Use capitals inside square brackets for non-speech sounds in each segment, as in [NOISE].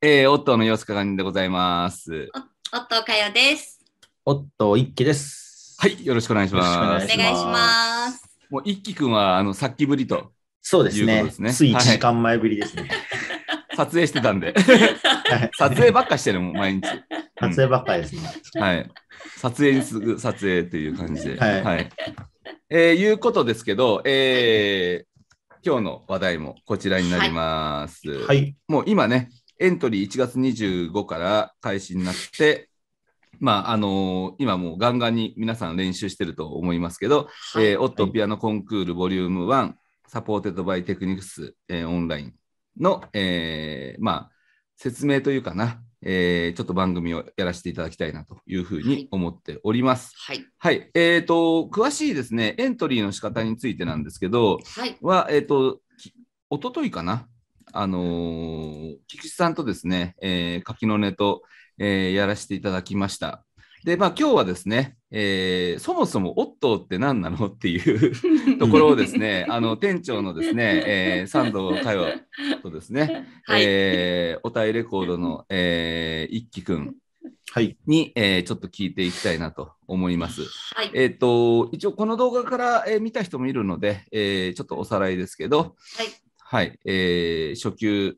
えー、オットーの様子かがんでございます。オットーかよです。オットー一輝です。はい、よろしくお願いします。お願いします。もう一輝くんは、あの、さっきぶりと。そうですね。すつい1時間前ぶりですね。はい撮影してたんで撮影ばっかしてるもん、毎日。撮影ばっかですね、はい。撮影にすぐ撮影という感じで。はい。はい、えー、いうことですけど、えー、今日の話題もこちらになります。はい。もう今ね、エントリー1月25から開始になって、まああのー、今もうガンガンに皆さん練習してると思いますけど、はい、えー、オットピアノコンクールボリューム1、はい、サポーテッドバイテクニクス、えー、オンラインの、えー、まあ、説明というかな、えー、ちょっと番組をやらせていただきたいなというふうに思っております。はい。はい、えっ、ー、と、詳しいですね、エントリーの仕方についてなんですけど、はい。はえっ、ー、と、おとといかな、あのー、菊池さんとですね、えー、柿の根と、えー、やらせていただきました。で、まあ今日はですね、えー、そもそもオットーって何なのっていう [LAUGHS] ところをですね、[LAUGHS] あの店長のですね、えー、サンド会話とですね、[LAUGHS] はい、えー、おたいレコードの、えー、一輝くんはい、に、えー、ちょっと聞いていきたいなと思います。はい、えっ、ー、と一応この動画から、えー、見た人もいるので、えー、ちょっとおさらいですけど、はいはい、えー、初級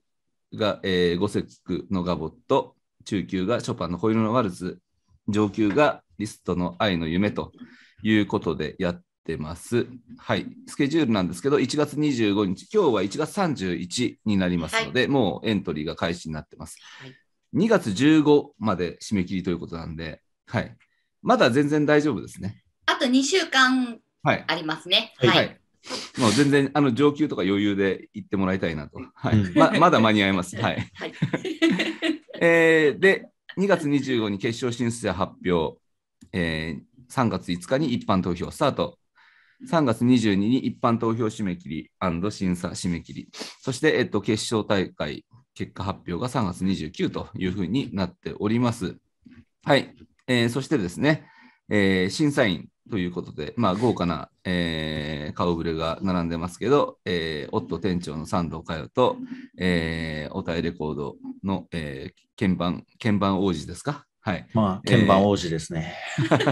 が、えー、ゴセックのガボット、中級がショパンのホイールのワルツ、上級がリストの愛の夢ということでやってます。はい、スケジュールなんですけど、1月25日、今日は1月31になりますので、はい、もうエントリーが開始になってます。はい、2月15まで締め切りということなんで、はい、まだ全然大丈夫ですね。あと2週間ありますね。はい、はい [LAUGHS] まあ、全然あの上級とか余裕で行ってもらいたいなと、はいままだ間に合います。[LAUGHS] はい [LAUGHS] えー、で2月25日に決勝進出者発表、えー、3月5日に一般投票スタート3月22日に一般投票締め切り審査締め切りそして、えっと、決勝大会結果発表が3月29というふうになっております。はい、えー、そしてですね、えー、審査員ということで、まあ、豪華な、えー、顔ぶれが並んでますけど、えー、夫店長の三藤佳代と、えー、おたえレコードの、えー、鍵盤、鍵盤王子ですかはい。まあ、鍵盤王子ですね。えー、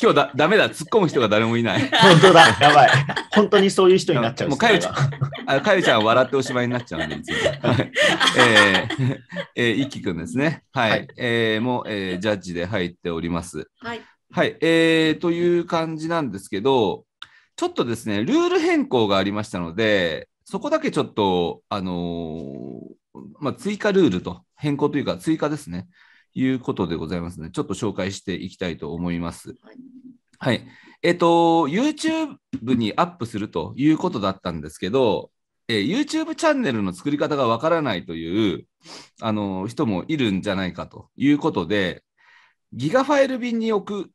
今日だ、だめだ、突っ込む人が誰もいない。[LAUGHS] 本当だ、やばい。本当にそういう人になっちゃう。もう、かゆちゃん、[LAUGHS] あかゆちゃん笑っておしまいになっちゃうんで、はい、[LAUGHS] えー、えー、いきくんですね。はい。はい、えー、もう、えー、ジャッジで入っております。はい。はい、えー、という感じなんですけど、ちょっとですね、ルール変更がありましたので、そこだけちょっと、あのー、まあ、追加ルールと、変更というか追加ですね、いうことでございますの、ね、で、ちょっと紹介していきたいと思います。はい。えっ、ー、と、YouTube にアップするということだったんですけど、えー、YouTube チャンネルの作り方がわからないという、あの人もいるんじゃないかということで、ギガファイル便に置く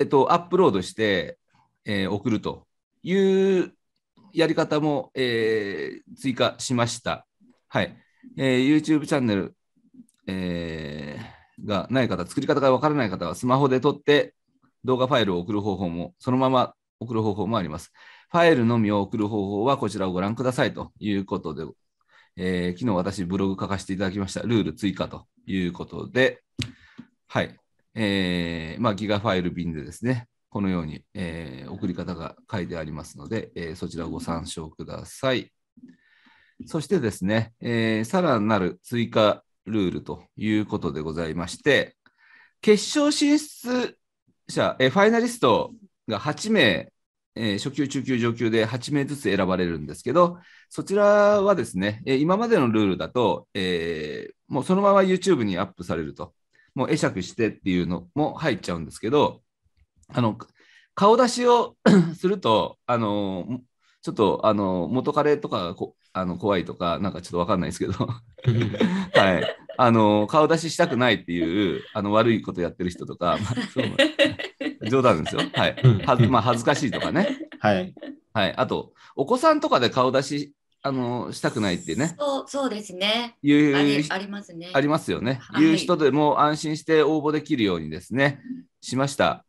えっと、アップロードして、えー、送るというやり方も、えー、追加しました。はい。えー、YouTube チャンネル、えー、がない方、作り方がわからない方は、スマホで撮って動画ファイルを送る方法も、そのまま送る方法もあります。ファイルのみを送る方法はこちらをご覧くださいということで、えー、昨日私ブログ書かせていただきました。ルール追加ということで、はい。えーまあ、ギガファイル便でですね、このように、えー、送り方が書いてありますので、えー、そちらをご参照ください。そしてですね、えー、さらなる追加ルールということでございまして、決勝進出者、えー、ファイナリストが8名、えー、初級、中級、上級で8名ずつ選ばれるんですけど、そちらはですね、えー、今までのルールだと、えー、もうそのまま YouTube にアップされるともう会釈してっていうのも入っちゃうんですけど、あの、顔出しを [COUGHS] すると、あの、ちょっと、あの、元カレとかこあの怖いとか、なんかちょっとわかんないですけどはい。あの、顔出ししたくないっていう、あの、悪いことやってる人とか、まあ、そう冗談ですよ。はい。はまあ、恥ずかしいとかね。はい。はい。あと、お子さんとかで顔出しあのしたくないってね。そうそうですね。いうありありますね。ありますよね。はい、いう人でも安心して応募できるようにですね、しました。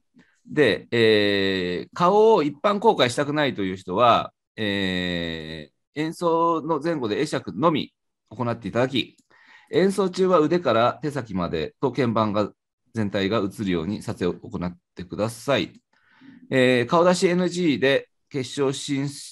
で、えー、顔を一般公開したくないという人は、えー、演奏の前後で会釈のみ行っていただき、演奏中は腕から手先までと鍵盤が全体が映るように撮影を行ってください。えー、顔出し NG で決勝進出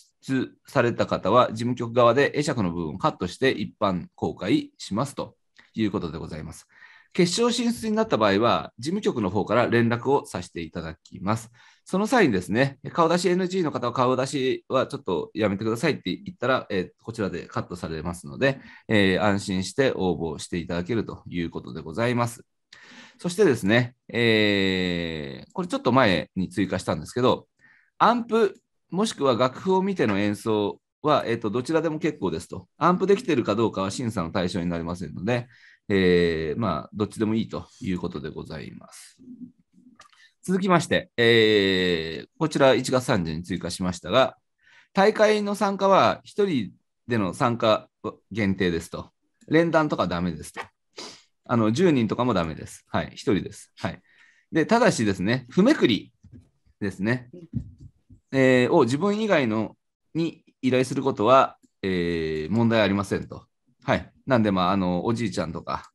された方は、事務局側で会釈の部分をカットして一般公開しますということでございます。決勝進出になった場合は、事務局の方から連絡をさせていただきます。その際にですね、顔出し NG の方は顔出しはちょっとやめてくださいって言ったら、えー、こちらでカットされますので、えー、安心して応募していただけるということでございます。そしてですね、えー、これちょっと前に追加したんですけど、アンプもしくは楽譜を見ての演奏は、えっとどちらでも結構ですと。アンプできてるかどうかは審査の対象になりませんので、えー、まあ、どっちでもいいということでございます。続きまして、えー、こちら1月30日に追加しましたが、大会の参加は1人での参加限定ですと。連弾とかダメですと。あの10人とかもダメです。はい、1人です。はい。で、ただしですね、譜めくりですね。えー、を自分以外のに依頼することは、えー、問題ありませんと。はい。なんで、まあ、あの、おじいちゃんとか、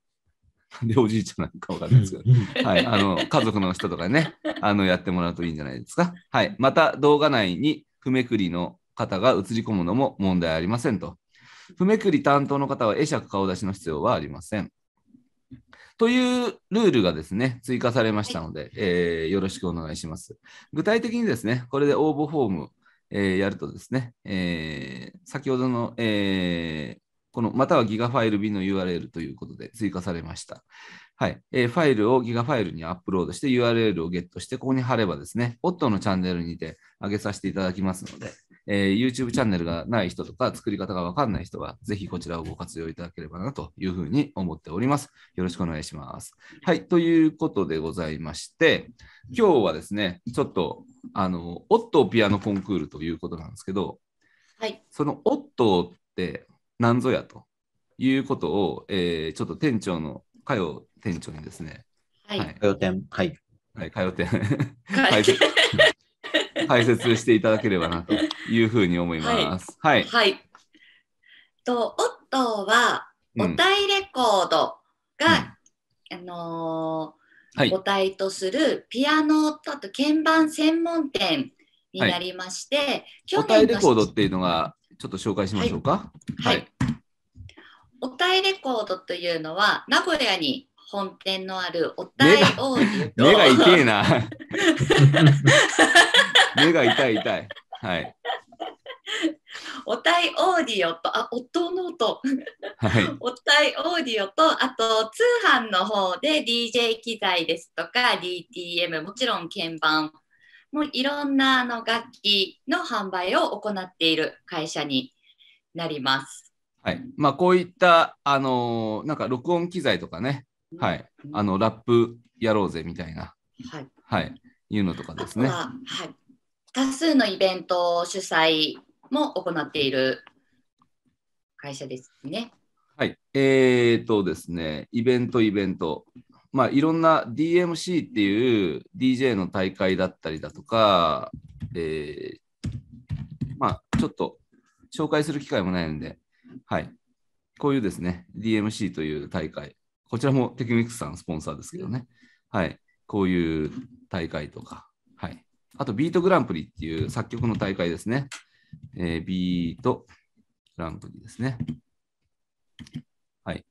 [LAUGHS] でおじいちゃんなんかわかんないですけど、はい。あの、家族の人とかね、[LAUGHS] あの、やってもらうといいんじゃないですか。はい。また、動画内にふめくりの方が映り込むのも問題ありませんと。ふめくり担当の方は会釈顔出しの必要はありません。というルールがですね、追加されましたので、はい、えー、よろしくお願いします。具体的にですね、これで応募フォーム、えー、やるとですね、えー、先ほどの、えー、このまたはギガファイル B の URL ということで追加されました。はい、えー。ファイルをギガファイルにアップロードして URL をゲットして、ここに貼ればですね、オットのチャンネルにて上げさせていただきますので、えー、YouTube チャンネルがない人とか、作り方がわかんない人は、ぜひこちらをご活用いただければなというふうに思っております。よろしくお願いします。はい、ということでございまして、今日はですね、ちょっと、あの、オットーピアノコンクールということなんですけど、はい、そのオットーって何ぞやということを、えー、ちょっと店長の、かよ店長にですね、はい。かよ店、はい。はい、かよ店。解説していただければなというふうに思います。はい。はい。と、オットーは、おたいレコードが、うん、あのーはい、母体とするピアノとあと鍵盤専門店になりまして、はい、去年おたいレコードっていうのが、ちょっと紹介しましょうか。はい。はい、おたいレコードというのは、名古屋に本店のあるおたいオーディオ。目が痛いな。[LAUGHS] 目が痛い痛い。はい。おたいオーディオと、あ、夫の音。はい、おたいオーディオと、あと通販の方で DJ 機材ですとか DTM、もちろん鍵盤、もういろんなあの楽器の販売を行っている会社になります。はいまあ、こういった、あのー、なんか録音機材とかね、はい、あのラップやろうぜみたいな、はい、はい、いうのとかですね。ははい、多数のイベントを主催も行っている会社ですね。はい、えー、とですね、イベント、イベント、まあ、いろんな DMC っていう DJ の大会だったりだとか、えー、まあ、ちょっと紹介する機会もないので、はい、こういうですね、DMC という大会、こちらもテクニックスさんスポンサーですけどね、はい、こういう大会とか、はい、あとビートグランプリっていう作曲の大会ですね。えー、B とランプリですね。はい。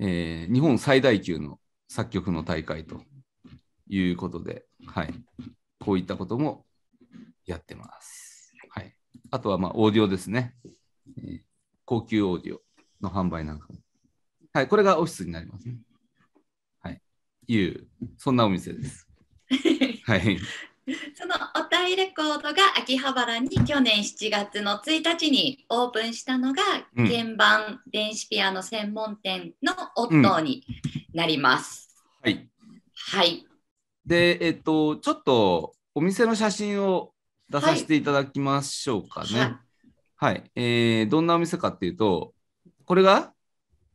えー、日本最大級の作曲の大会ということで、はい。こういったこともやってます。はい。あとは、まあ、オーディオですね、えー、高級オーディオの販売なんかも。はい。これがオフィスになりますね。はい。いう、そんなお店です。[LAUGHS] はい。[LAUGHS] そのおたいレコードが秋葉原に去年7月の1日にオープンしたのが、うん、鍵盤電子ピアノ専門店のオットーになります。うん、はい。はい。で、えっと、ちょっとお店の写真を出させていただきましょうかね。はい、はい、えー、どんなお店かっていうと、これが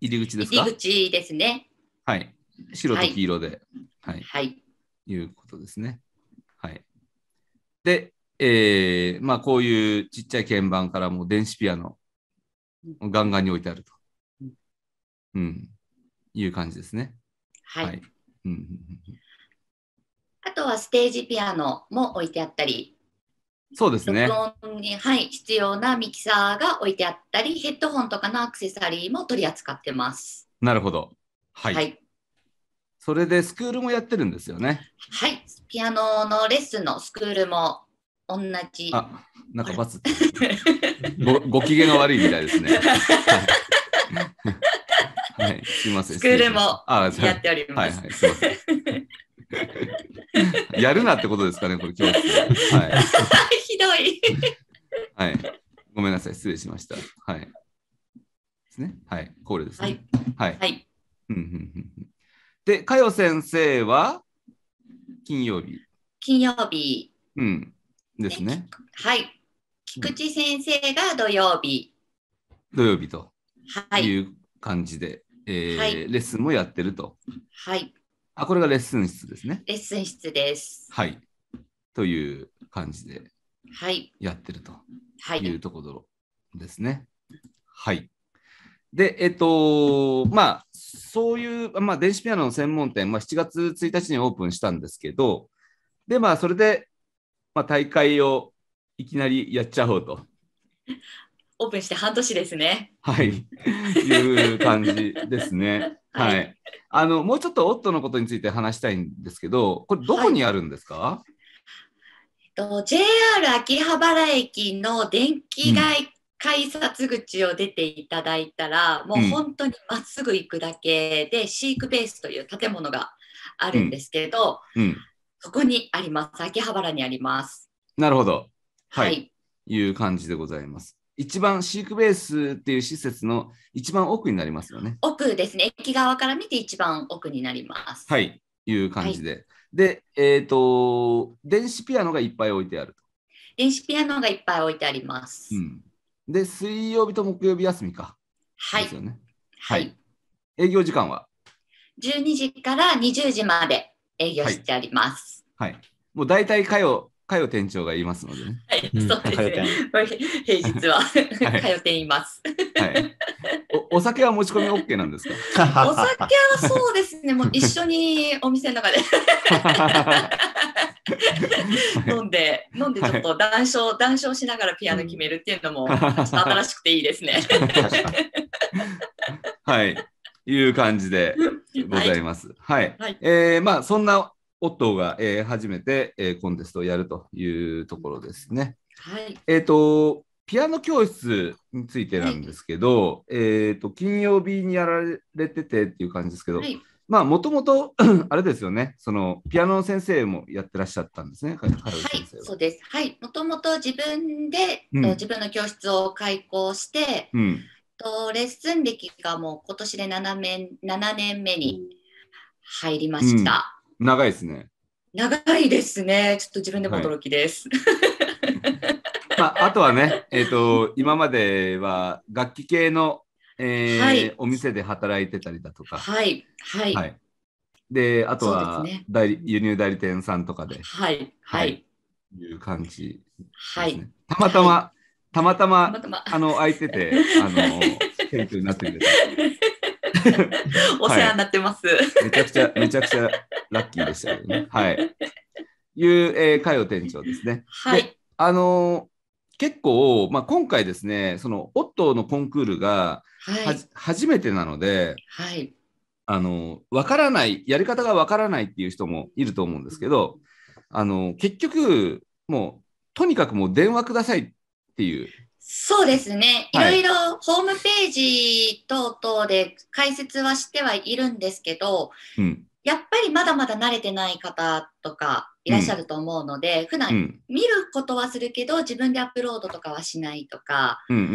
入り口ですか入り口ですね。はい。白と黄色で。はい。はい、いうことですね。で、えー、まあこういうちっちゃい鍵盤からもう電子ピアノ、ガンガンに置いてあると。うん。いう感じですね。はい。はい、うん。あとはステージピアノも置いてあったり、そうですね。録音に、はい、必要なミキサーが置いてあったり、ヘッドホンとかのアクセサリーも取り扱ってます。なるほど。はい。はい、それでスクールもやってるんですよね。はい。ピアノのレッスンのスクールも同じ。あ、なんかバツご。ご機嫌が悪いみたいですね。[LAUGHS] はい、すみません。スクールもやっております。はい、はい、すみません。やるなってことですかね、これ教室。はい。[LAUGHS] ひどい。はい。ごめんなさい、失礼しました。はい。ですね。はい、これですね。はい。はい。うんうんうん。で、佳代先生は金曜日。金曜日。うん。ですね。はい。菊池先生が土曜日。土曜日という感じで、えー、はい、レッスンもやってると。はい。あ、これがレッスン室ですね。レッスン室です。はい。という感じで、はい。やってるというところですね。はい。はいで、えっと、まあ、そういう、まあ、電子ピアノの専門店、まあ、7月1日にオープンしたんですけど、で、まあ、それで、まあ、大会をいきなりやっちゃおうと。[LAUGHS] オープンして半年ですね。はい、いう感じですね。[LAUGHS] はい、はい、あのもうちょっと夫のことについて話したいんですけど、これどこにあるんですか？はい、えっと JR 秋葉原駅の電気街改札口を出ていただいたらもう本当にまっすぐ行くだけで、うん、飼育ベースという建物があるんですけど、うんうん、そこにあります秋葉原にありますなるほど、はい、はい、いう感じでございます一番飼育ベースっていう施設の一番奥になりますよね奥ですね駅側から見て一番奥になりますはいいう感じで、はい、でえっ、ー、と電子ピアノがいっぱい置いてある電子ピアノがいっぱい置いてあります、うんで、水曜日と木曜日休みか。はい。ですよね。はい。はい、営業時間は ?12 時から20時まで営業してあります。はい。はい、もう大体かよ、かよ店長がいますのでね。はい、そうですね。平日は、[LAUGHS] かよ店います。はい。おお酒は持ち込み OK なんですかお酒はそうですね、もう一緒にお店の中で。[LAUGHS] [LAUGHS] 飲んで、飲んでちょっと談笑、はい、談笑しながらピアノ決めるっていうのも、[LAUGHS] 新しくていいですね。[LAUGHS] はい。いう感じでございます。はい。はい、えー、まあ、そんなオットーが、えー、初めて、えー、コンテストをやるというところですね。はい。えっ、ー、と、ピアノ教室についてなんですけど、はい、えっ、ー、と、金曜日にやられててっていう感じですけど、はいまあ、もともと、[CLEARS THROAT] あれですよね、そのピアノの先生もやってらっしゃったんですね、はい、そうです。はい、もともと自分で、うん、自分の教室を開講して、うん、とレッスン歴がもう今年で7年 ,7 年目に入りました、うん、長いですね。長いですね。ちょっと自分でも驚きです。はい、まあ、あとはね、えっ、ー、と、今までは楽器系のえー、はい、お店で働いてたりだとか。はい、はい、はい、であとは、代理輸入代理店さんとかで、はい、はい、いう感じですね、はい。たまたま、たまたま、たまたまあの空いてて、[LAUGHS] あのになってる [LAUGHS] お世話になってます、めちゃくちゃ、めちゃくちゃラッキーでしたけどね。はい。いう、えー、店長ですね。はい。あのー、結構、まあ、今回ですね、その、オットーのコンクールが、はい、初めてなので、はい、あの分からないやり方が分からないっていう人もいると思うんですけどあの結局もうとにかくもう電話くださいっていう。そうですね。いろいろホームページ等々で解説はしてはいるんですけど、うん、やっぱりまだまだ慣れてない方とかいらっしゃると思うので、うん、普段見ることはするけど、自分でアップロードとかはしないとか、うんうんうん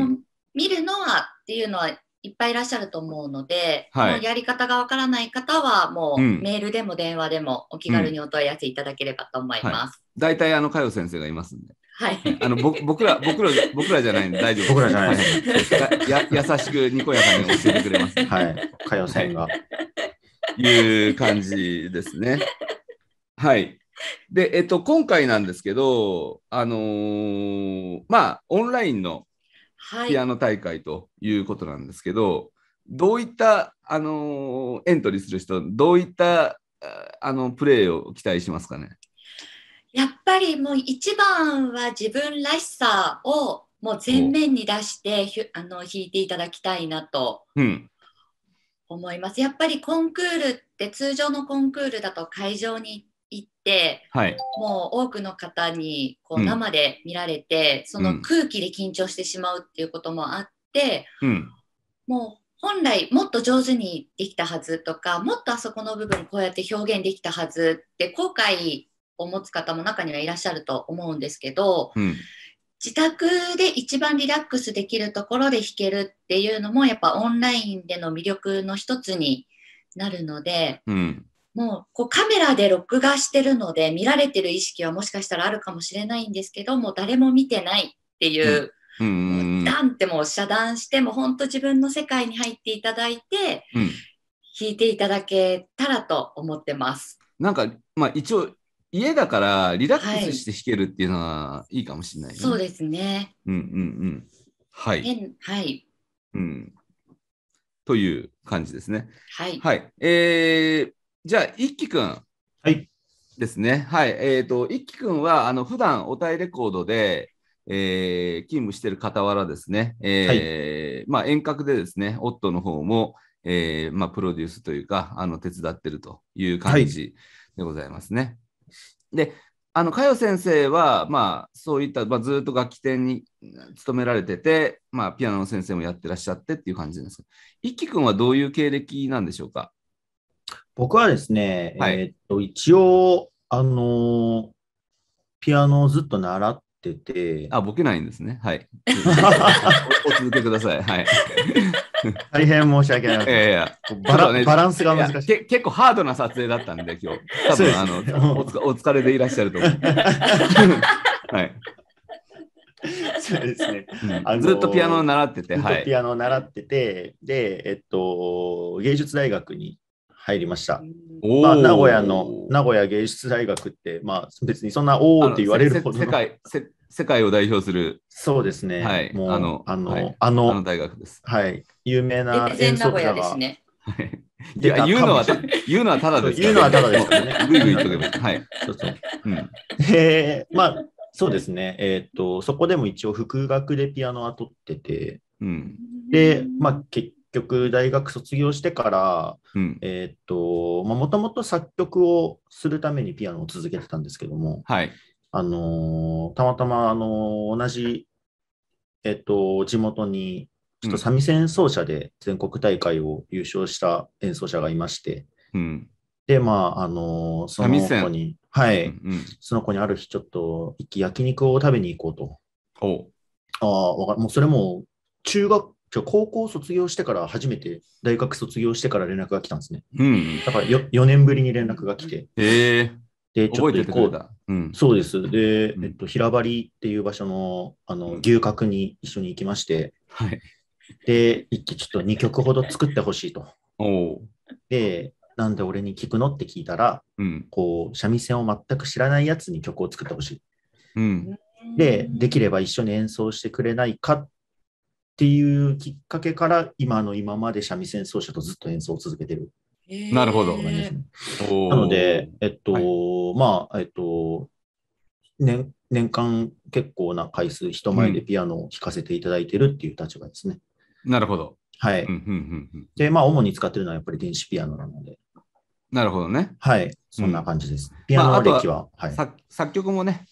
うん、見るのはっていうのはいっぱいいらっしゃると思うので、はい、やり方がわからない方はもうメールでも電話でもお気軽にお問い合わせいただければと思います。大、う、体、ん、はい、いいあの佳代先生がいますんで。はい、あの僕僕ら僕ら [LAUGHS] 僕らじゃないんで大丈夫。僕らじゃない。や優しくにこやかに教えてくれます。はい。佳代先生が、い、いう感じですね。はい。で、えっと、今回なんですけど、あのー、まあ、オンラインのピアノ大会ということなんですけど、どういった、あのエントリーする人、どういったあのプレーを期待しますかねやっぱりもう一番は自分らしさをもう前面に出してひあの弾いていただきたいなと思います、うん、やっぱりコンクールって通常のコンクールだと会場に行行って、はい、もう多くの方にこう生で見られて、うん、その空気で緊張してしまうっていうこともあって、うん、もう本来もっと上手にできたはずとかもっとあそこの部分こうやって表現できたはずって後悔を持つ方も中にはいらっしゃると思うんですけど、うん、自宅で一番リラックスできるところで弾けるっていうのもやっぱオンラインでの魅力の一つになるので、うん、もうこうカメラで録画してるので見られてる意識はもしかしたらあるかもしれないんですけども誰も見てないっていう,、うん、うダンってもう遮断しても本当自分の世界に入っていただいて、うん、弾いていただけたらと思ってます。なんか、まあ、一応家だからリラックスして弾けるっていうのはいいかもしれない、ねはい、そうですね。うんうんうん。はい。はい。うん。という感じですね。はい。はい。えー、じゃあ、一輝くん。はい。ですね。はい。えっ、ー、と、一輝くんは、あの、普段、おたえレコードで、えー、勤務してる傍らですね、えー、はい、まあ、遠隔でですね、夫の方も、えー、まあ、プロデュースというか、あの、手伝ってるという感じでございますね。はい、で、あの、かよ先生は、まあ、そういった、まあ、ずっと楽器店に勤められてて、まあ、ピアノの先生もやってらっしゃってっていう感じです一輝くんはどういう経歴なんでしょうか僕はですね、はい、えー、っと、一応、あのピアノをずっと習ってて。あ、ボケないんですね。はい。[LAUGHS] お続けください。はい。大変申し訳ない。[LAUGHS] いやいやバラ、ね、バランスが難しい結構ハードな撮影だったんで、今日。多分、ね、あのおお疲れでいらっしゃると思う。[LAUGHS] はい。そうですね、うんずっとピアノを習ってて、はい、ピアノを習ってて、で、えっと、芸術大学に入りました。まあ、名古屋の名古屋芸術大学って、まあ、別にそんなおおって言われるほど世界世界を代表する。そうですね。はい、もうあのあの、はい、あの大学です。はい、有名な演奏家が。ね、[LAUGHS] いや言うのは言うのはただです、ね。言うのはただですね。ぐいぐいとけば。はい。そうそう。うん、えー、まあそうですね。えっ、ー、とそこでも一応副学でピアノは取ってて、うん、でまあ結局大学卒業してから、うん、えっと、もともと作曲をするためにピアノを続けてたんですけども、はい、あのー、たまたま、あのー、同じ、えっと、地元に、ちょっと三味線奏者で全国大会を優勝した演奏者がいまして、うん、で、まあ、あのー、その子に、はい、うんうん、その子にある日、ちょっと、焼肉を食べに行こうと。おああ、もうそれも、中学今日高校卒業してから初めて、大学卒業してから連絡が来たんですね。うん、だから 4, 4年ぶりに連絡が来て。へえ。で、ちょっと行こう。うん、そうです。で、えっと、平張っていう場所のあの牛角に一緒に行きまして、はい、で、一気ちょっと2曲ほど作ってほしいと。おで、なんで俺に聞くのって聞いたら、うん、こう三味線を全く知らないやつに曲を作ってほしい。うん、で、できれば一緒に演奏してくれないかっっていうきっかけから今の今まで三味線奏者とずっと演奏を続けてる。なるほど。なので、えっと、はい、まあ、えっと、年年間結構な回数、人前でピアノを弾かせていただいてるっていう立場ですね。うん、なるほど。はい、で、まあ、主に使ってるのはやっぱり電子ピアノなので。なるほどね。はい、そんな感じです。うん、ピアノの歴は,、はい、作曲もね。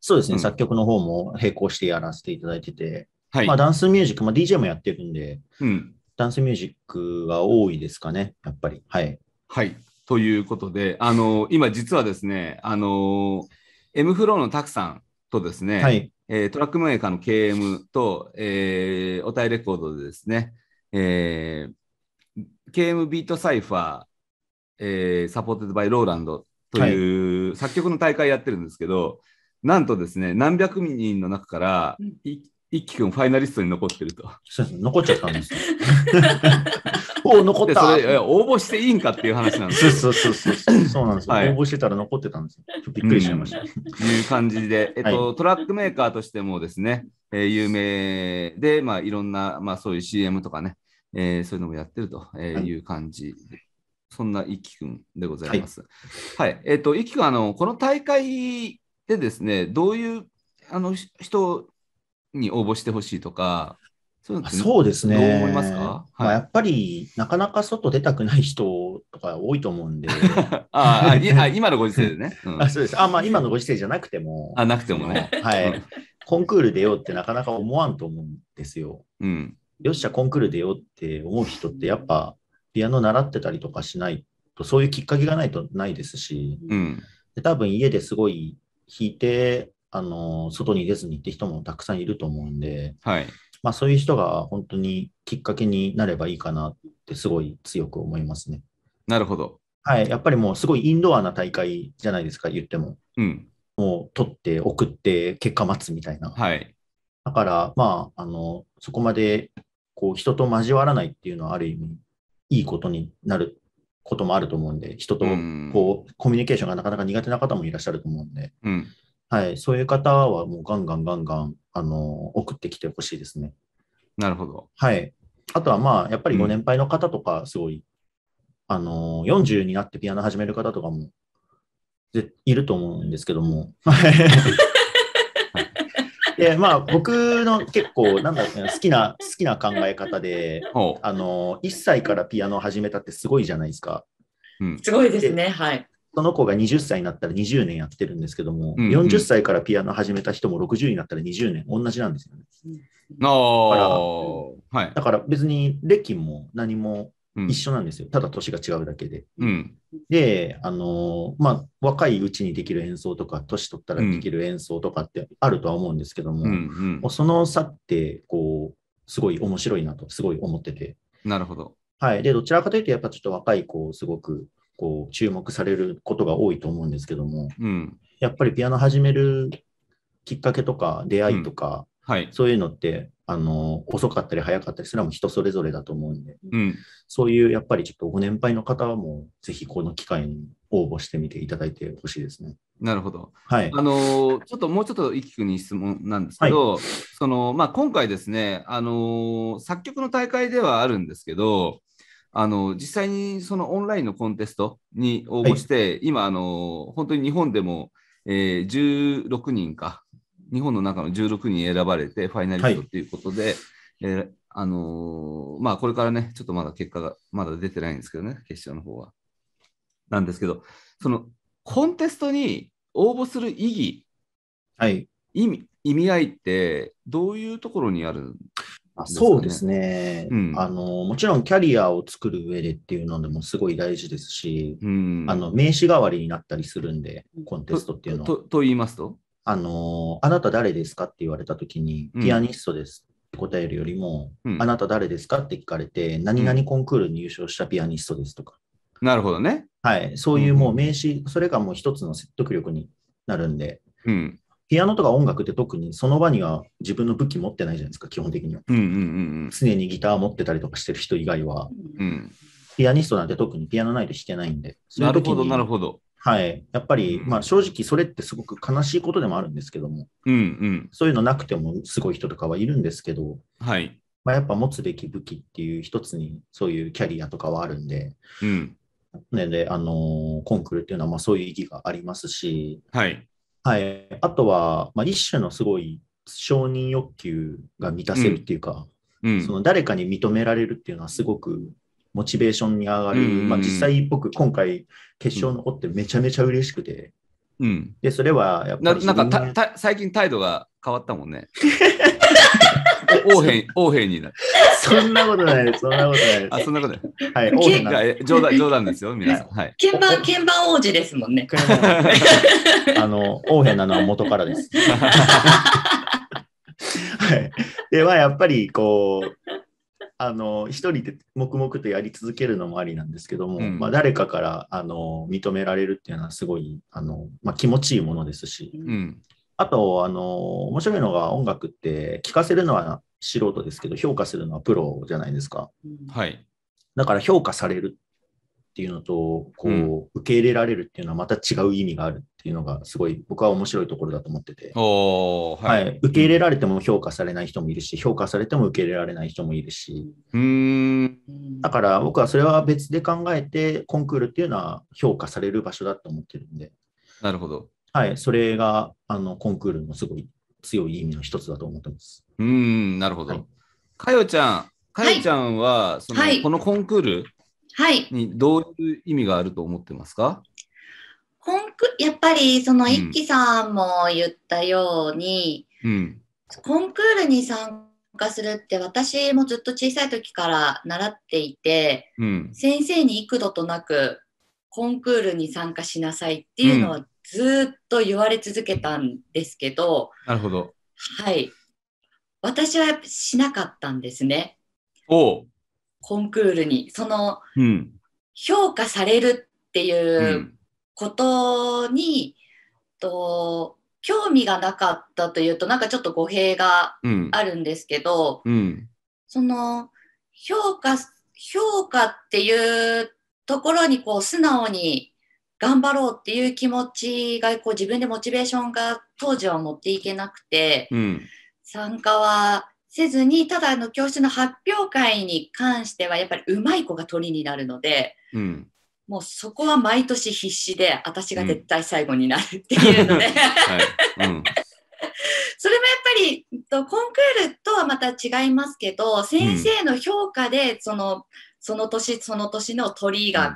そうですね、うん、作曲の方も並行してやらせていただいてて、はい、まあ、ダンスミュージック、まあ、DJ もやってるんで、うん、ダンスミュージックが多いですかね、やっぱり。はい。はい。ということで、あのー、今実はですね、あのー、M フローのたくさんとですね、はい、えー、トラックメーカーの KM と、えー、おたえレコードでですね、えー、KM ビートサイファー、えー、サポーテバイローランドという作曲の大会やってるんですけど、はい、なんとですね、何百人の中から、一輝くんファイナリストに残ってると。そう残っちゃったんですよ。[LAUGHS] お残っで、それ、応募していいんかっていう話なんですそうそうそうそう。そうなんですよ。はい応募してたら残ってたんですよ。びっくりしました。いう感じで、えっと、トラックメーカーとしてもですね、えー有名で、まあ、いろんな、まあ、そういう CM とかね、えーそういうのもやってるとえいう感じ、そんな一輝くんでございます。はい、えっと、一輝くん、あの、この大会でですね、どういうあの人に応募してほしいとか、そうそうですね。どう思いますか、まあ、やっぱり、なかなか外出たくない人とか多いと思うんで。[LAUGHS] ああ今のご時世でね。[LAUGHS] うん、あそうです。あまあ、今のご時世じゃなくても。あなくてもね。はい。コンクール出ようってなかなか思わんと思うんですよ。うん、よっしゃ、コンクール出ようって思う人って、やっぱ、ピアノ習ってたりとかしないと、そういうきっかけがないとないですし、うん、で多分家ですごい弾いて、あの外に出ずにって人もたくさんいると思うんで、はいまあ、そういう人が本当にきっかけになればいいかなってすごい強く思いますね。なるほど。はい、やっぱりもうすごいインドアな大会じゃないですか、言っても。うん、もう取って送って結果待つみたいな。はい、だから、まあ、あのそこまでこう人と交わらないっていうのはある意味いいことになることもあると思うんで、人とこう、うん、コミュニケーションがなかなか苦手な方もいらっしゃると思うんで、うはい、そういう方はもうガンガンガンガン、あの、送ってきてほしいですね。なるほど。はい。あとはまあ、やっぱりご年配の方とか、すごい、うん、あの、40になってピアノ始める方とかも、いると思うんですけども。[LAUGHS] で、まあ、僕の結構、なんだろう好きな、好きな考え方で、あの、1歳からピアノを始めたってすごいじゃないですか。うん、すごいですね、はい。その子が20歳になったら20年やってるんですけども、うんうん、40歳からピアノ始めた人も60になったら20年、同じなんですよね。だかはい。だから別に、歴も何も一緒なんですよ。うん、ただ年が違うだけで。うん、で、あのー、まあ、若いうちにできる演奏とか、年取ったらできる演奏とかってあるとは思うんですけども、うんうん、その差って、こう、すごい面白いなと、すごい思ってて。なるほど。はい。で、どちらかというと、やっぱちょっと若い子をすごくこう注目されることが多いと思うんですけども、うん、やっぱりピアノ始めるきっかけとか出会いとか、うん、はい、そういうのってあの遅かったり早かったりそれはも人それぞれだと思うんで、うん、そういうやっぱりちょっとご年配の方はもうぜひこの機会に応募してみていただいてほしいですね。なるほど。はい。あのちょっともうちょっと一輝君に質問なんですけど、はい、そのまあ今回ですね、あの作曲の大会ではあるんですけど、あの実際にそのオンラインのコンテストに応募して、はい、今あの、本当に日本でも、えー、16人か、日本の中の16人選ばれて、ファイナリストということで、はい、えー、あのー、まあ、これからね、ちょっとまだ結果がまだ出てないんですけどね、決勝の方は。なんですけど、そのコンテストに応募する意義、はい、意味意味合いって、どういうところにあるんあそうですね、うん、あの。もちろんキャリアを作る上でっていうのでもすごい大事ですし、うん、あの名刺代わりになったりするんで、コンテストっていうのは。と言いますとあのあなた誰ですかって言われたときに、ピアニストですって答えるよりも、うん、あなた誰ですかって聞かれて、何々コンクールに優勝したピアニストですとか。なるほどね。はい、そういうもう名刺、それがもう一つの説得力になるんで、うん、ピアノとか音楽って特にその場には自分の武器持ってないじゃないですか、基本的には。うんうんうん常にギター持ってたりとかしてる人以外は、うん、ピアニストなんて特にピアノないと弾けないんで。なるほど、なるほど。はい、やっぱり、まあ、正直それってすごく悲しいことでもあるんですけども、うんうん、そういうのなくてもすごい人とかはいるんですけど、はいまあ、やっぱ持つべき武器っていう一つにそういうキャリアとかはあるんで、うん、ねであのー、コンクールっていうのはまあそういう意義がありますし、はい、はい、あとは、まあ、一種のすごい承認欲求が満たせるっていうか、うん、その誰かに認められるっていうのはすごくモチベーションに上がる、うんうんうん、まあ、実際僕今回決勝残ってめちゃめちゃ嬉しくて、うん、でそれはやっぱりなんか最近態度が変わったもんね [LAUGHS] 王兵になるそんなことないです。そんなことないです。あ、そんなことない。はい、王子冗談、冗談ですよ、皆さん。はい。鍵盤、鍵盤王子ですもんね。[LAUGHS] あの、王変なのは元からです。[LAUGHS] はい。では、やっぱり、こう、あの一人で黙々とやり続けるのもありなんですけども、うん、まあ、誰かからあの認められるっていうのはすごいあの、まあ、気持ちいいものですし、うん、あとあの面白いのが音楽って聴かせるのは素人ですけど、評価するのはプロじゃないですか。はい。だから評価されるっていうのと、こう、うん、受け入れられるっていうのはまた違う意味があるっていうのが、すごい僕は面白いところだと思ってて。はい、はい、受け入れられても評価されない人もいるし、評価されても受け入れられない人もいるし。うんだから僕はそれは別で考えて、コンクールっていうのは評価される場所だと思ってるんで。なるほど。はい、それがあのコンクールのすごい強い意味の一つだと思ってます。うん、なるほど。はい、かよちゃん、かよちゃんは、はい、その、はい、このコンクールにどういう意味があると思ってますか、コンクやっぱりその一輝さんも言ったように、うん、コンクールに参加するって私もずっと小さい時から習っていて、うん、先生に幾度となくコンクールに参加しなさいっていうのはずっと言われ続けたんですけど、うん、なるほどはい私はしなかったんですね。コンクールに。その、うん、評価されるっていうことに、うん、と興味がなかったというとなんかちょっと語弊があるんですけど、うんうん、その評価評価っていうところにこう素直に頑張ろうっていう気持ちがこう自分でモチベーションが当時は持っていけなくて、うん、参加はせずにただあの教室の発表会に関してはやっぱりうまい子が鳥になるので、うん、もうそこは毎年必死で私が絶対最後になるっていうので、う [LAUGHS] んはいうん、それもやっぱりコンクールとはまた違いますけど先生の評価でその,、その年その年の鳥が、うん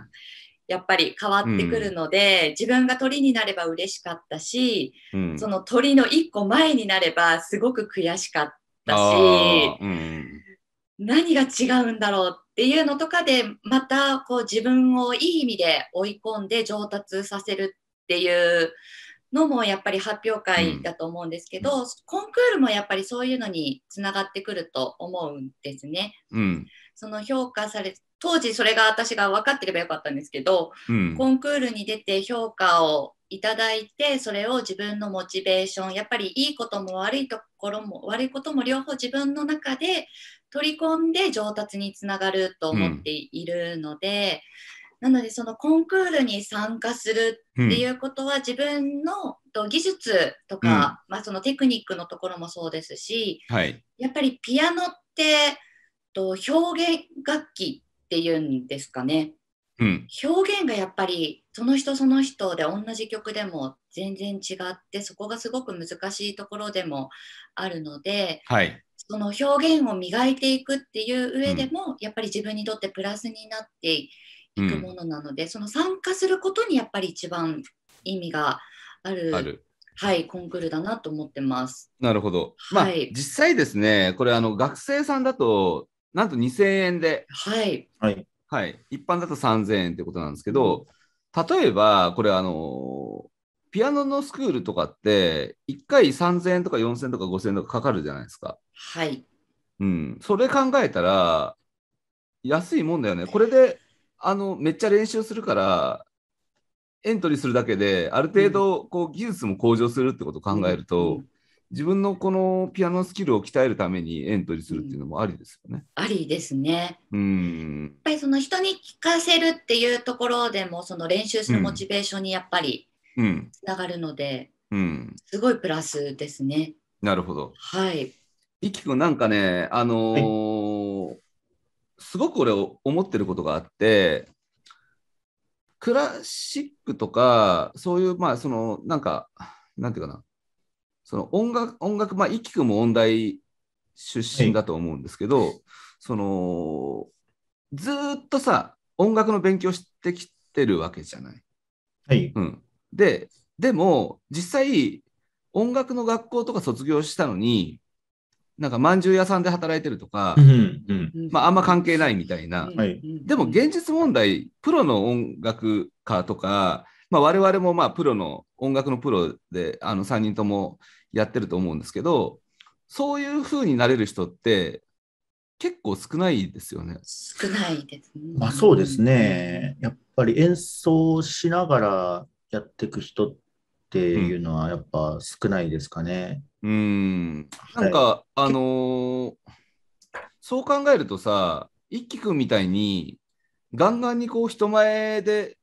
やっぱり変わってくるので、うん、自分が鳥になれば嬉しかったし、うん、その鳥の一個前になればすごく悔しかったし、うん、何が違うんだろうっていうのとかでまたこう自分をいい意味で追い込んで上達させるっていうのもやっぱり発表会だと思うんですけど、コンクールもやっぱりそういうのにつながってくると思うんですね。その評価され当時それが私が分かってればよかったんですけど、うん、コンクールに出て評価をいただいてそれを自分のモチベーションやっぱりいいことも悪いところも悪いことも両方自分の中で取り込んで上達につながると思っているので、うん、なのでそのコンクールに参加するっていうことは自分の技術とか、うん、まあ、そのテクニックのところもそうですし、はい、やっぱりピアノって表現楽器っていうんですかね、うん、表現がやっぱりその人その人で同じ曲でも全然違ってそこがすごく難しいところでもあるので、はい、その表現を磨いていくっていう上でも、うん、やっぱり自分にとってプラスになっていくものなので、うん、その参加することにやっぱり一番意味があるはい、コンクールだなと思ってます。なるほど。まあ、はい、実際ですね、これあの学生さんだとなんと2000円で、はい。はい。はい。一般だと3000円ってことなんですけど、例えば、これ、あの、ピアノのスクールとかって、1回3000円とか4000円とか5000円とかかかるじゃないですか。はい。うん。それ考えたら、安いもんだよね。これで、あの、めっちゃ練習するから、エントリーするだけで、ある程度、こう、技術も向上するってことを考えると、うん自分のこのピアノスキルを鍛えるためにエントリーするっていうのもありですよね。あ、り、ですね。うん。やっぱりその人に聞かせるっていうところでもその練習するモチベーションにやっぱりつながるので、うん、うん、すごいプラスですね。なるほど。はい。いきくんなんかね、あのーはい、すごく俺思ってることがあって、クラシックとかそういうまあそのなんかなんていうかな。その音楽、音楽、まあ、一輝くんも音大出身だと思うんですけど、はい、その、ずっとさ、音楽の勉強してきてるわけじゃない。はい。うん。で、でも、実際、音楽の学校とか卒業したのに、なんかまんじゅう屋さんで働いてるとか、うんうんうん、まあ、あんま関係ないみたいな、はい、でも現実問題プロの音楽家とか、まあ、我々もまあプロの音楽のプロであの3人ともやってると思うんですけどそういう風になれる人って結構少ないですよね。少ないです、ね、まあ、そうですね。やっぱり演奏しながらやっていく人っていうのはやっぱ少ないですかね。うん。なんか、はい、あのー、そう考えるとさ、一輝くんみたいにガンガンにこう人前で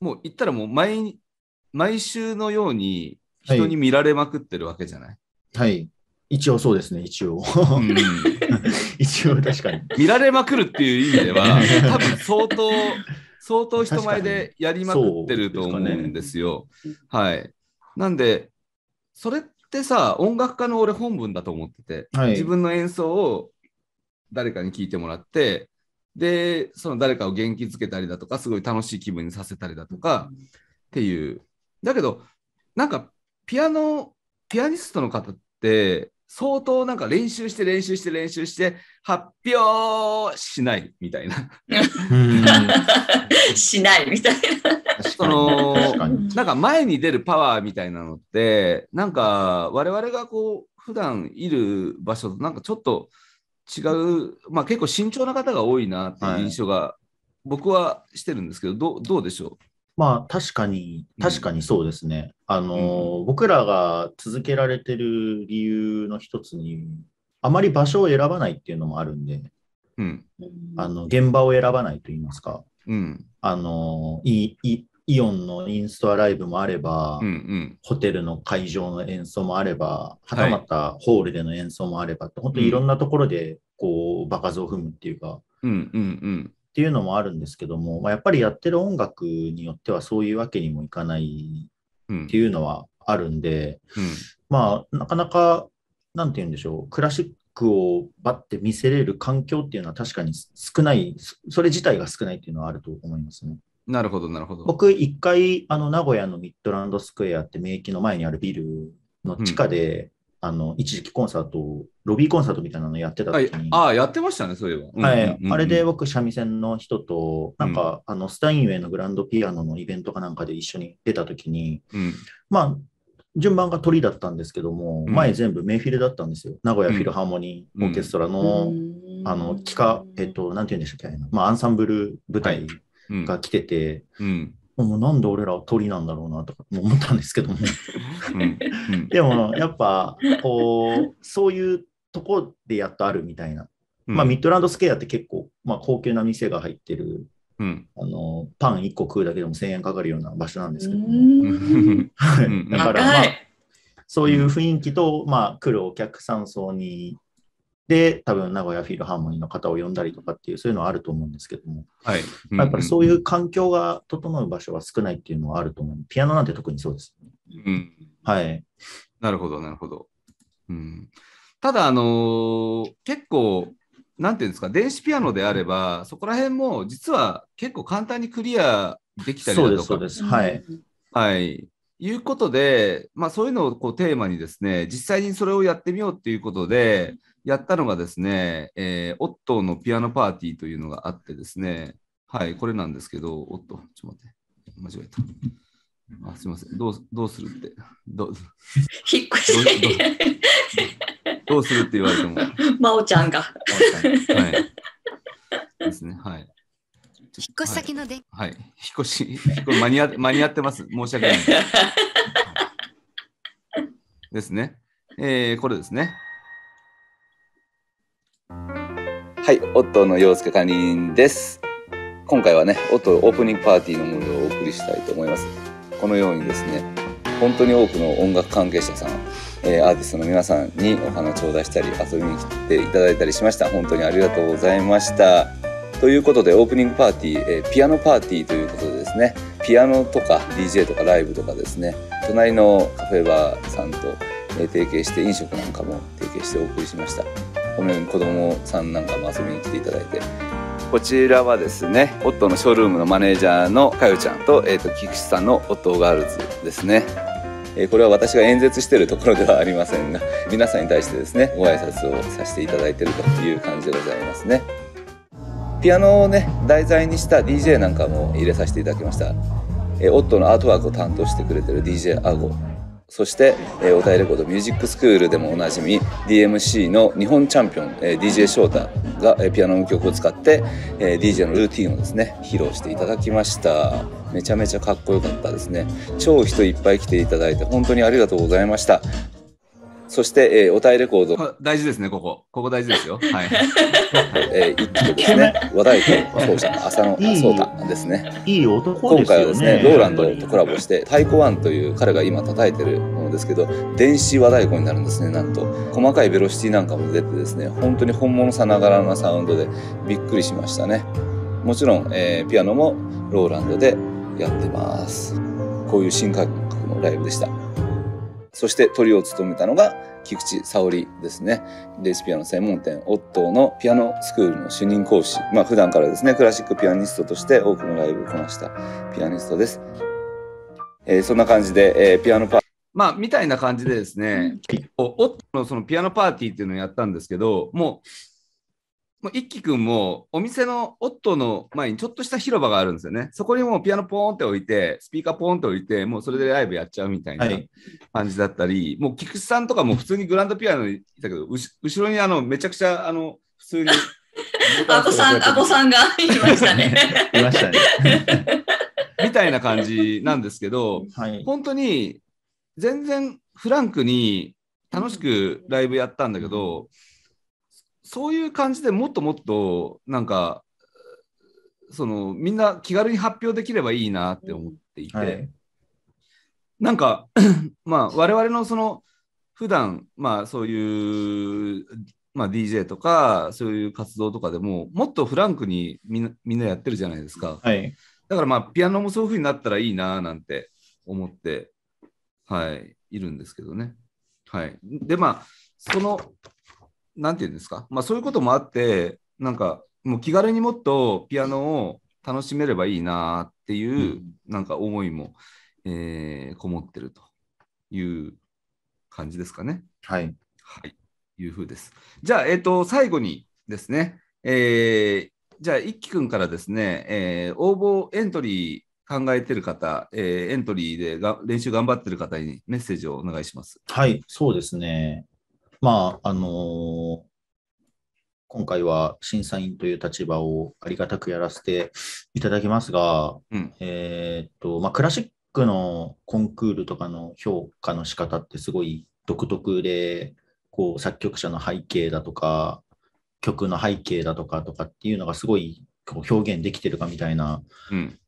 もう言ったらもう毎毎週のように人に見られまくってるわけじゃない、はい、はい、一応そうですね、一応。[LAUGHS] 一応確かに。見られまくるっていう意味では、[LAUGHS] 多分相当、相当人前でやりまくってると思うんですよ。すね、はい。なんで、それってさ、音楽家の俺本文だと思ってて、はい、自分の演奏を誰かに聞いてもらって、で、その誰かを元気づけたりだとか、すごい楽しい気分にさせたりだとか、っていうだけど、なんか、ピアノ、ピアニストの方って、相当なんか練習して練習して練習して発表しないみたいな。[LAUGHS] しないみたいな。そのなんか前に出るパワーみたいなのってなんか我々がこう普段いる場所となんかちょっと違う、まあ、結構慎重な方が多いなっていう印象が僕はしてるんですけどどどうでしょうまあ確かに、確かにそうですね。うん、あの、うん、僕らが続けられてる理由の一つに、あまり場所を選ばないっていうのもあるんで、うん、あの現場を選ばないと言いますか、うん、あのイイオンのインストアライブもあれば、うんうん、ホテルの会場の演奏もあれば、はたまたホールでの演奏もあれば、はい、本当にいろんなところでこう、場数を踏むっていうか、うんうんうん、っていうのもあるんですけども、まあ、やっぱりやってる音楽によってはそういうわけにもいかないっていうのはあるんで、うんうん、まあなかなか何て言うんでしょうクラシックをバッて見せれる環境っていうのは確かに少ないそれ自体が少ないっていうのはあると思いますね。なるほどなるほど。僕一回あの名古屋のミッドランドスクエアって名駅の前にあるビルの地下で、あの、一時期コンサート、ロビーコンサートみたいなのやってた時に。ああ、やってましたね、そういえば。はい。あれで僕、三味線の人と、なんか、うん、あの、スタインウェイのグランドピアノのイベントかなんかで一緒に出た時に、うん、まあ、順番が鳥だったんですけども、うん、前全部メイフィルだったんですよ。名古屋フィルハーモニーオーケストラの、あの、企下、えっと、なんて言うんでしたっけ、まあ、アンサンブル舞台が来てて、はい、もうなんで俺らは鳥なんだろうなとか思ったんですけども、ねうん、[LAUGHS] でもやっぱこうそういうとこでやっとあるみたいな、うん、まあ、ミッドランドスケアって結構、まあ、高級な店が入ってる、うん、あのパン1個食うだけでも1000円かかるような場所なんですけどだから、まあ、そういう雰囲気と、まあ、来るお客さん層にで、多分名古屋フィルハーモニーの方を呼んだりとかっていう、そういうのはあると思うんですけども、はいうんうん、やっぱりそういう環境が整う場所は少ないっていうのはあると思う。ピアノなんて特にそうです、ね、うん。はい。なるほど、なるほど。うん、ただ、あのー、結構、なんていうんですか、電子ピアノであれば、そこら辺も実は結構簡単にクリアできたりだとか。そうです、そうです。はい。はい。いうことで、まあ、そういうのをこうテーマにですね、実際にそれをやってみようっていうことで、やったのがですね、えー、オットーのピアノパーティーというのがあってですね、はい、これなんですけど、おっと、ちょっと待って、間違えた。あすみませんどう、どうするって。どう引っ越しどうするって言われても。真央ちゃんが。はい。ですね、はい。引っ越し先ので、はい、はい、引っ越し、引っ越し間に合間に合ってます。申し訳ない。い、[LAUGHS] ですね。えー、これですね。はい、夫の洋介かりんです。今回はね、夫オープニングパーティーのものをお送りしたいと思います。このようにですね、本当に多くの音楽関係者さん、えー、アーティストの皆さんにお花頂戴したり遊びに来ていただいたりしました。本当にありがとうございました。ということで、オープニングパーティー、えー、ピアノパーティーということでですね、ピアノとか DJ とかライブとかですね、隣のカフェバーさんと、えー、提携して飲食なんかも提携してお送りしました。ごめん子供さんなんかも遊びに来ていただいてこちらはですね、夫のショールームのマネージャーのかよちゃんと、えっ、ー、と、菊池さんの夫ガールズですね。えー、これは私が演説してるところではありませんが、皆さんに対してですね、ご挨拶をさせていただいてるという感じでございますね。ピアノをね、題材にした DJ なんかも入れさせていただきました。えー、のアートワークを担当してくれてる DJ アゴそして、えー、お便りレコードミュージックスクールでもおなじみ DMC の日本チャンピオン、えー、DJ 翔太が、えー、ピアノの曲を使って、えー、DJ のルーティンをですね披露していただきましためちゃめちゃかっこよかったですね超人いっぱい来ていただいて本当にありがとうございましたそして、えー、おたえレコード。大事ですね、ここ。ここ大事ですよ。[LAUGHS] はい。えー、一気とですね、和太鼓奏者、の浅野壮太ですね。いい男、ね、今回はですね、ローランドとコラボして、太鼓ワンという彼が今叩いてるものですけど、電子和太鼓になるんですね、なんと。細かいベロシティなんかも出てですね、本当に本物さながらなサウンドでびっくりしましたね。もちろん、えー、ピアノもローランドでやってます。こういう新感覚のライブでした。そしてトリを務めたのが菊池沙織ですね。レイスピアノ専門店、オットーのピアノスクールの主任講師。まあ普段からですね、クラシックピアニストとして多くのライブをこなしたピアニストです。えー、そんな感じで、えー、ピアノパーまあ、みたいな感じでですね、オットのそのピアノパーティーっていうのをやったんですけど、もうもう一輝くんもお店のオットの前にちょっとした広場があるんですよね。そこにもうピアノポーンって置いて、スピーカーポーンって置いて、もうそれでライブやっちゃうみたいな感じだったり、はい、もう菊池さんとかも普通にグランドピアノにいたけど、後ろにあのめちゃくちゃあの普通に。[LAUGHS] アボさん、アボさんがいましたね。いましたね。[LAUGHS] みたいな感じなんですけど、はい、本当に全然フランクに楽しくライブやったんだけど、そういう感じでもっともっとなんかそのみんな気軽に発表できればいいなって思っていて、はい、なんか [CLEARS THROAT] まあ我々のその普段まあそういうまあ、DJ とかそういう活動とかでももっとフランクにみんなみんなやってるじゃないですか、はい、だからまあピアノもそういうふうになったらいいななんて思ってはいいるんですけどねはいでまあそのなんていうんですか、まあ、そういうこともあって、なんか、もう気軽にもっとピアノを楽しめればいいなっていう、うん、なんか思いも、えー、こもってるという感じですかね。はい。はい。いうふうです。じゃあ、えっ、ー、と、最後にですね、えー、じゃあ、一輝くんからですね、えー、応募エントリー考えてる方、えー、エントリーでが練習頑張ってる方にメッセージをお願いします。はい、そうですね。まあ、あのー、今回は審査員という立場をありがたくやらせていただきますが、うん、えっと、まあ、クラシックのコンクールとかの評価の仕方ってすごい独特で、こう、作曲者の背景だとか、曲の背景だとかとかっていうのがすごいこう表現できてるかみたいな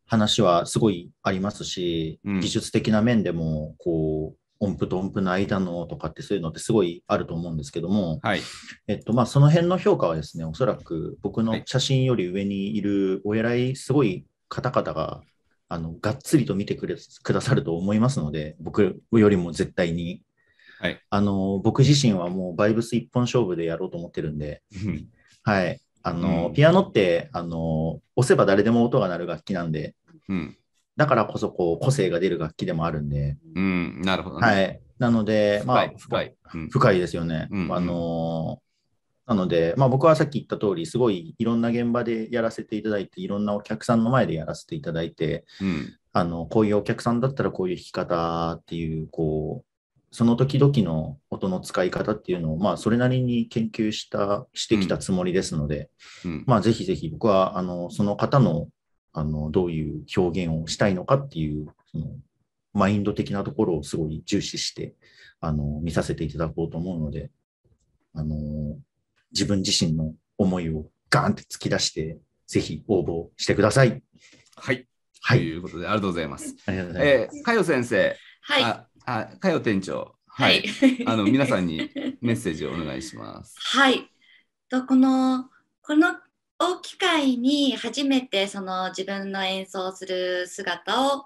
話はすごいありますし、うん、技術的な面でもこう音符と音符の間のとかってそういうのってすごいあると思うんですけども、はいえっとまあ、その辺の評価はですねおそらく僕の写真より上にいるお偉いすごい方々があのがっつりと見てくれくださると思いますので僕よりも絶対に、はい、あの僕自身はもうバイブス一本勝負でやろうと思ってるんで、はい、あの、うん、ピアノってあの押せば誰でも音が鳴る楽器なんで、うん、だからこそこう個性が出る楽器でもあるんで。うん、なるほど、ね、はい。なので、まあ、深い。深いですよね。うん、あのー、なので、まあ、僕はさっき言った通り、すごいいろんな現場でやらせていただいて、いろんなお客さんの前でやらせていただいて、うん、あのこういうお客さんだったらこういう弾き方っていう、こう、その時々の音の使い方っていうのを、まあ、それなりに研究した、してきたつもりですので、うん、まあ、ぜひぜひ僕は、あの、その方のあの、どういう表現をしたいのかっていう、その、マインド的なところをすごい重視して、あの、見させていただこうと思うので、あの、自分自身の思いをガーンって突き出して、ぜひ応募してください。はい。はい。ということで、ありがとうございます。ありがとうございます。えー、かよ先生。はい。あ、かよ店長。はい。はい、[LAUGHS] あの、皆さんにメッセージをお願いします。はい。と、この、このを機会に初めてその自分の演奏する姿を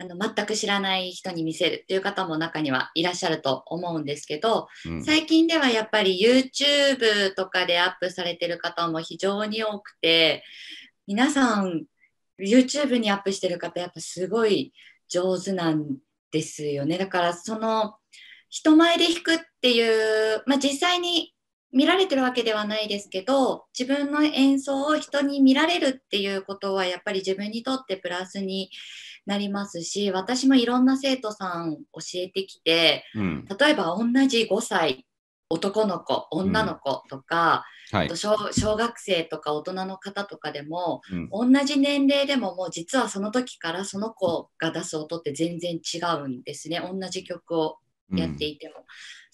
あの全く知らない人に見せるっていう方も中にはいらっしゃると思うんですけど、うん、最近ではやっぱり YouTube とかでアップされてる方も非常に多くて皆さん YouTube にアップしてる方やっぱすごい上手なんですよねだからその人前で弾くっていう、まあ、実際に見られてるわけではないですけど自分の演奏を人に見られるっていうことはやっぱり自分にとってプラスになりますし私もいろんな生徒さん教えてきて、うん、例えば同じ5歳男の子女の子とか、うんはい、小学生とか大人の方とかでも、うん、同じ年齢でももう実はその時からその子が出す音って全然違うんですね同じ曲をやっていても。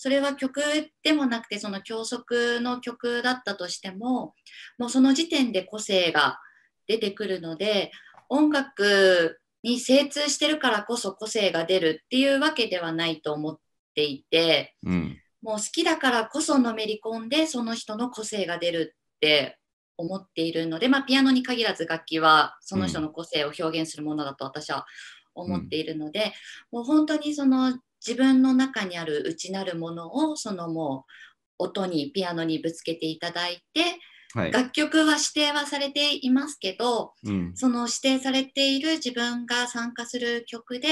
それは曲でもなくてその教則の曲だったとしてももうその時点で個性が出てくるので音楽に精通してるからこそ個性が出るっていうわけではないと思っていて、うん、もう好きだからこそのめり込んでその人の個性が出るって思っているので、まあ、ピアノに限らず楽器はその人の個性を表現するものだと私は思っているので、うん、もう本当にその自分の中にある内なるものをそのもう音にピアノにぶつけていただいて、はい、楽曲は指定はされていますけど、うん、その指定されている自分が参加する曲で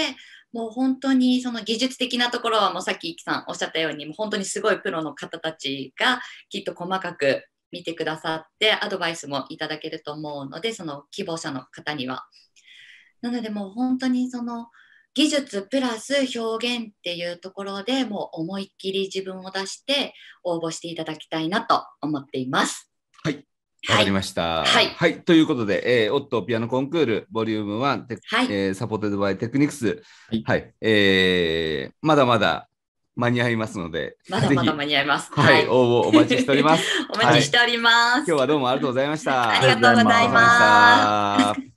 もう本当にその技術的なところはもうさっきさんおっしゃったようにもう本当にすごいプロの方たちがきっと細かく見てくださってアドバイスもいただけると思うのでその希望者の方には。なのでもう本当にその技術プラス表現っていうところでもう思いっきり自分を出して応募していただきたいなと思っています。はい。わかりました。はい。はい、ということで、えー、オットピアノコンクール、ボリューム1、テはいえー、サポートッドバイテクニクス、はい、はい、えー、まだまだ間に合いますので、まだまだ間に合います。はい、応募お待ちしております。[LAUGHS] お待ちしております、はい、今日はどうもありがとうございました。ありがとうございます。